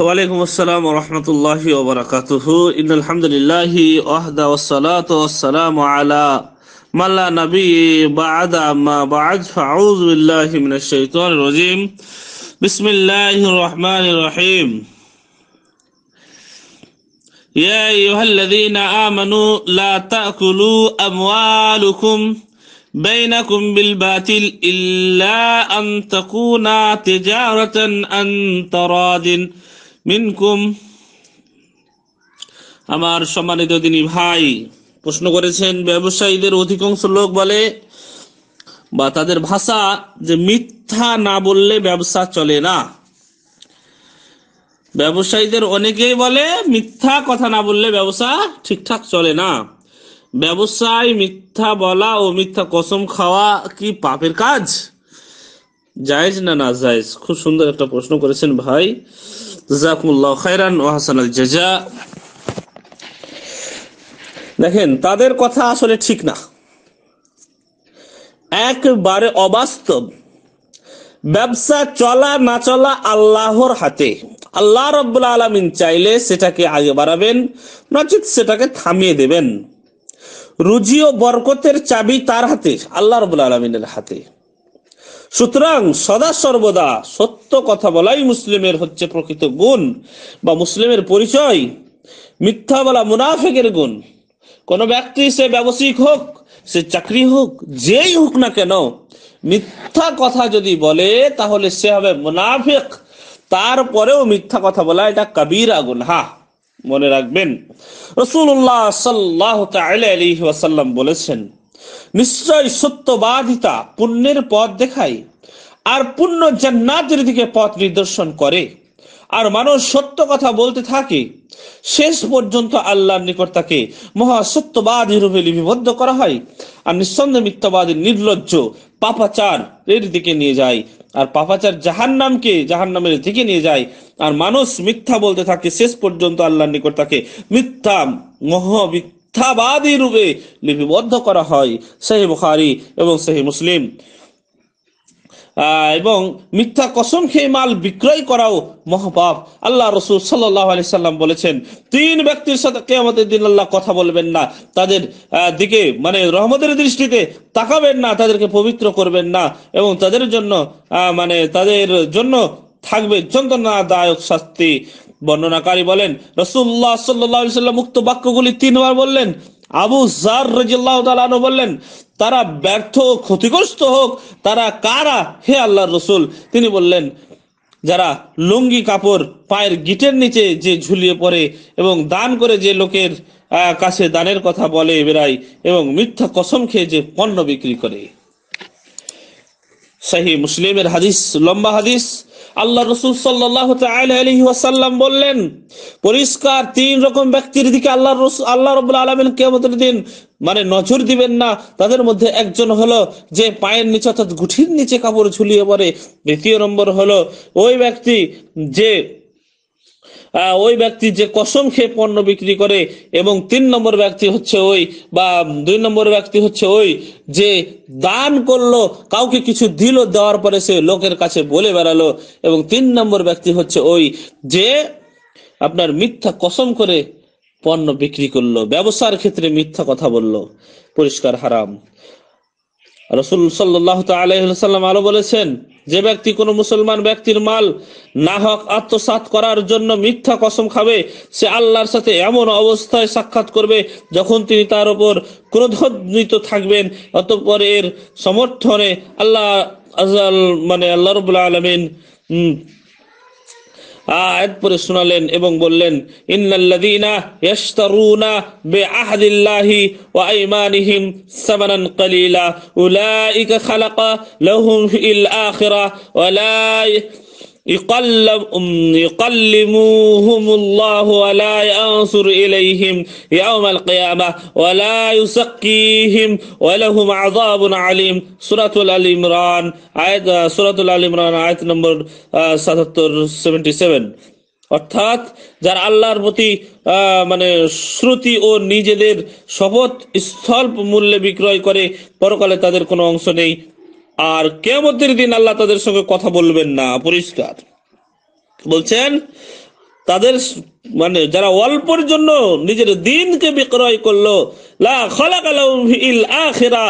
وعليكم السلام ورحمة الله وبركاته إن الحمد لله وحدة والصلاة والسلام على من لا نبي بعد أما بعد فأعوذ بالله من الشيطان الرجيم بسم الله الرحمن الرحيم يا أيها الذين آمنوا لا تأكلوا أموالكم بينكم بالباطل إلا أن تكون تجارة أن تراضٍ মিনকুম আমার সম্মানিত তিনি ভাই প্রশ্ন করেছেন ব্যবসায়ীদের অধিকাংশ লোক বলে বা তাদের ভাষা যে মিথ্যা না বললে ব্যবসা চলে না ব্যবসায়ীদের অনেকেই বলে মিথ্যা কথা না বললে ব্যবসা ঠিকঠাক চলে না ব্যবসায় মিথ্যা বলা ও মিথ্যা কসম খাওয়া কি পাপের কাজ জায়েজ না না জায়েজ খুব সুন্দর একটা প্রশ্ন করেছেন ভাই জাকুল্লাহ খাইরান ওহাসান আল জাজা দেখেন তাদের কথা আসলে ঠিক না একবারে অবাস্তব ব্যবসা চলা না চলা আল্লাহর হাতে আল্লাহ রব্বুল্লা আলমিন চাইলে সেটাকে আগে বাড়াবেন নচিত সেটাকে থামিয়ে দেবেন রুজি ও বরকতের চাবি তার হাতে আল্লাহ রবুল্লা আলমিনের হাতে সুতরাং সদা সর্বদা সত্য কথা বলাই মুসলিমের হচ্ছে প্রকৃত গুণ বা মুসলিমের পরিচয় মিথ্যা বলা মুনাফেকের গুণ কোন ব্যক্তি সে ব্যবসায়িক হোক সে চাকরি হোক যেই হোক না কেন মিথ্যা কথা যদি বলে তাহলে সে হবে মুনাফেক তারপরেও মিথ্যা কথা বলা এটা আগুন হা মনে রাখবেন রসুল্লাহ সাল্লাহ আলী ওয়াসাল্লাম বলেছেন নিশ্চয় সত্যবাদিতা পুণ্যের পথ দেখায় আর পুণ্য জান্নাতের দিকে পথ নির্দর্শন করে আর মানুষ সত্য কথা বলতে থাকে শেষ পর্যন্ত আল্লাহর নিকট তাকে মহাসত্যবাদী রূপে লিপিবদ্ধ করা হয় আর নিঃসন্দেহ মিথ্যাবাদী নির্লজ্জ পাপাচার এর দিকে নিয়ে যায় আর পাপাচার জাহান নামকে জাহান নামের দিকে নিয়ে যায় আর মানুষ মিথ্যা বলতে থাকে শেষ পর্যন্ত আল্লাহর নিকট তাকে মিথ্যা মহা মিথ্যাবাদী রূপে লিপিবদ্ধ করা হয় সেহী বুখারি এবং সেই মুসলিম এবং মিথ্যা কসম খেয়ে মাল বিক্রয় করাও মহাপাপ আল্লাহ রসুল সাল্লি সাল্লাম বলেছেন তিন ব্যক্তির সাথে আমাদের দিন আল্লাহ কথা বলবেন না তাদের দিকে মানে রহমতের দৃষ্টিতে তাকাবেন না তাদেরকে পবিত্র করবেন না এবং তাদের জন্য মানে তাদের জন্য থাকবে যন্ত্রণাদায়ক শাস্তি বর্ণনাকারী বলেন রসুল্লাহ সাল্লাম মুক্ত বাক্যগুলি তিনবার বললেন আবু জার রাজিল্লাহ তালানো বললেন তারা ব্যর্থ ক্ষতিগ্রস্ত হোক তারা কারা হে আল্লাহ রসুল তিনি বললেন যারা লুঙ্গি কাপড় পায়ের গিটের নিচে যে ঝুলিয়ে পড়ে এবং দান করে যে লোকের কাছে দানের কথা বলে বেড়াই এবং মিথ্যা কসম খেয়ে যে পণ্য বিক্রি করে সাহি মুসলিমের হাদিস লম্বা হাদিস আল্লাহ রসুল সাল্লাহ বললেন পরিষ্কার তিন রকম ব্যক্তির দিকে আল্লাহ রসুল আল্লাহ রব আলমিন কেমতের দিন মানে নজর দিবেন না তাদের মধ্যে একজন হলো যে পায়ের নিচে অর্থাৎ গুঠির নিচে কাপড় ঝুলিয়ে পড়ে দ্বিতীয় নম্বর হলো ওই ব্যক্তি যে ওই ব্যক্তি যে কসম খেয়ে পণ্য বিক্রি করে এবং তিন নম্বর ব্যক্তি হচ্ছে ওই বা দুই নম্বর ব্যক্তি হচ্ছে ওই যে দান করলো কাউকে কিছু দিল দেওয়ার পরে সে লোকের কাছে বলে বেড়ালো এবং তিন নম্বর ব্যক্তি হচ্ছে ওই যে আপনার মিথ্যা কসম করে পণ্য বিক্রি করলো ব্যবসার ক্ষেত্রে মিথ্যা কথা বলল পরিষ্কার হারাম রসুল সাল্লাহ সাল্লাম আরো বলেছেন যে ব্যক্তি কোনো মুসলমান ব্যক্তির মাল না হক আত্মসাত করার জন্য মিথ্যা কসম খাবে সে আল্লাহর সাথে এমন অবস্থায় সাক্ষাৎ করবে যখন তিনি তার ওপর ক্রোধিত থাকবেন অতঃপর এর সমর্থনে আল্লাহ মানে আল্লাহ রবুল্লা আলমিন আয়াত পরে শোনালেন এবং বললেন ইন্নাল্লাযীনা ইয়াশতারুনা বিআহদিল্লাহি ওয়া আইমানিহিম সামানান কালিলা উলাইকা খালাকা লাহুম ফিল আখিরা ওয়া লা ইকাল্লিমুহুমুল্লাহ ওয়ালা ইয়ানসুর ইলাইহিম ইয়াউমাল কিয়ামাহ ওয়ালা ইউসাক্কিহিম ওয়া লাহুম আযাবুন আলীম সূরাতুল আল ইমরান আয়াত সূরাতুল আল ইমরান 77 অর্থাৎ যার আল্লাহর প্রতি মানে শ্রুতি ও নিজেদের শপথ স্থল মূল্যে বিক্রয় করে পরকালে তাদের কোনো অংশ নেই আর কেমতের দিন আল্লাহ তাদের সঙ্গে কথা বলবেন না পরিষ্কার বলছেন তাদের মানে যারা অল্পের জন্য নিজের দিনকে বিক্রয় করলো আখেরা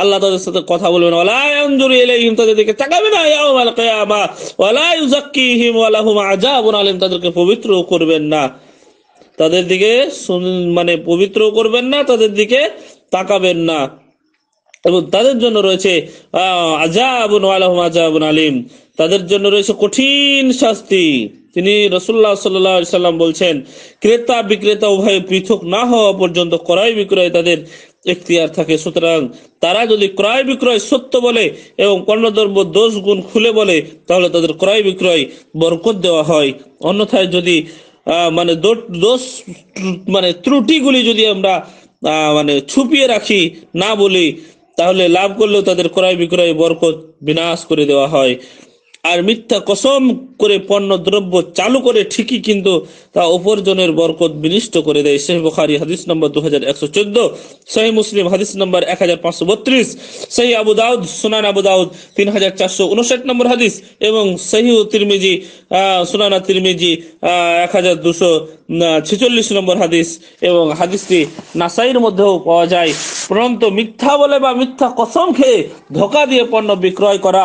আল্লাহ তাদের সাথে কথা বলবেন না তাদেরকে পবিত্র করবেন না তাদের দিকে মানে পবিত্র করবেন না তাদের দিকে তাকাবেন না এবং তাদের জন্য রয়েছে আলিম তাদের জন্য রয়েছে কঠিন শাস্তি তিনি রসুল্লাহ সাল্লাম বলছেন ক্রেতা বিক্রেতা উভয় পৃথক না হওয়া পর্যন্ত ক্রয় বিক্রয় তাদের এখতিয়ার থাকে সুতরাং তারা যদি ক্রয় বিক্রয় সত্য বলে এবং পণ্যদ্রব্য দোষ গুণ খুলে বলে তাহলে তাদের ক্রয় বিক্রয় বরকত দেওয়া হয় অন্যথায় যদি মানে দোষ মানে ত্রুটিগুলি যদি আমরা মানে ছুপিয়ে রাখি না বলি তাহলে লাভ করলেও তাদের ক্রয় বিক্রয় বরকত বিনাশ করে দেওয়া হয় আর মিথ্যা কসম করে পণ্য দ্রব্য চালু করে ঠিকই কিন্তু তা উপার্জনের বরকত বিনিষ্ট করে দেয় শেখ বুখারি হাদিস নম্বর দু হাজার একশো চোদ্দ সহি মুসলিম হাদিস নম্বর এক হাজার পাঁচশো বত্রিশ সহি আবু দাউদ সুনান আবু দাউদ তিন হাজার চারশো উনষাট নম্বর হাদিস এবং সহি তিরমিজি সুনানা তিরমিজি এক হাজার দুশো ছেচল্লিশ নম্বর হাদিস এবং হাদিসটি নাসাইয়ের মধ্যেও পাওয়া যায় প্রণন্ত মিথ্যা বলে বা মিথ্যা কসম খেয়ে ধোকা দিয়ে পণ্য বিক্রয় করা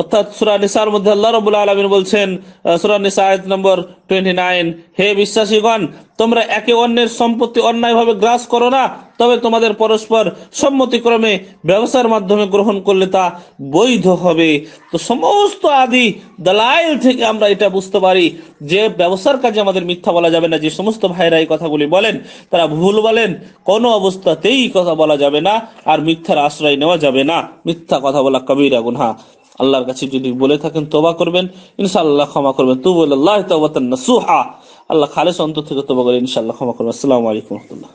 অর্থাৎ সুরা নিসার মধ্যে আল্লাহ রবুল আলমিন বলছেন সুরা নিসা আয়াত নম্বর টোয়েন্টি নাইন হে বিশ্বাসীগণ তোমরা একে অন্যের সম্পত্তি অন্যায়ভাবে গ্রাস করো না তবে তোমাদের পরস্পর সম্মতিক্রমে ব্যবসার মাধ্যমে গ্রহণ করলে তা বৈধ হবে তো সমস্ত আদি দালাইল থেকে আমরা এটা বুঝতে পারি যে ব্যবসার কাজে আমাদের মিথ্যা বলা যাবে না যে সমস্ত ভাইরা এই কথাগুলি বলেন তারা ভুল বলেন কোনো অবস্থাতেই কথা বলা যাবে না আর মিথ্যার আশ্রয় নেওয়া যাবে না মিথ্যা কথা বলা কবিরা গুনহা আল্লাহর কাছে যদি বলে থাকেন তোবা করবেন ইনশাআল্লাহ ক্ষমা করবেন তু বলে আল্লাহ সুহা আল্লাহ খালেস অন্তর থেকে তোবা করে ইনশাআল্লাহ ক্ষমা করবেন আসসালামাইকুম আলাইকুম রহমতুল্লাহ